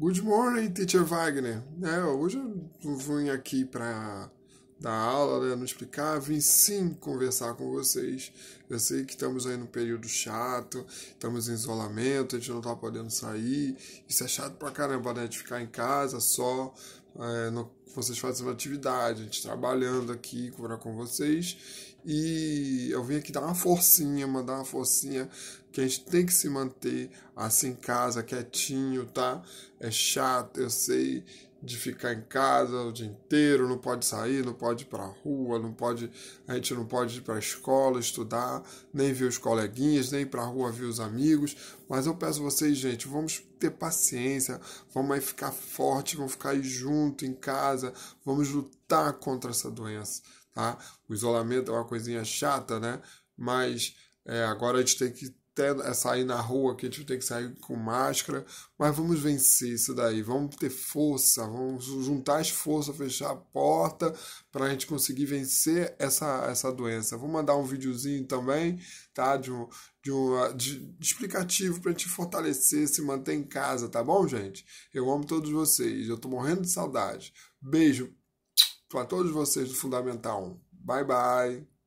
Good morning, teacher Wagner. É, hoje eu não vim aqui para dar aula, né, não explicar, vim sim conversar com vocês. Eu sei que estamos aí num período chato, estamos em isolamento, a gente não está podendo sair. Isso é chato pra caramba, né? De ficar em casa só, é, no, vocês fazem uma atividade, a gente trabalhando aqui, conversar com vocês. E eu vim aqui dar uma forcinha, mandar uma forcinha, que a gente tem que se manter assim em casa, quietinho, tá? É chato, eu sei de ficar em casa o dia inteiro, não pode sair, não pode ir pra rua, não pode, a gente não pode ir para a escola estudar, nem ver os coleguinhas, nem ir para rua ver os amigos. Mas eu peço vocês, gente, vamos ter paciência, vamos aí ficar forte, vamos ficar aí juntos junto em casa, vamos lutar contra essa doença, tá? O isolamento é uma coisinha chata, né? Mas é, agora a gente tem que até é sair na rua, que a gente tem que sair com máscara, mas vamos vencer isso daí, vamos ter força, vamos juntar as forças, fechar a porta para a gente conseguir vencer essa, essa doença. Vou mandar um videozinho também, tá? De um, de um de, de explicativo para a gente fortalecer, se manter em casa, tá bom, gente? Eu amo todos vocês, eu tô morrendo de saudade. Beijo para todos vocês do Fundamental 1. Bye bye.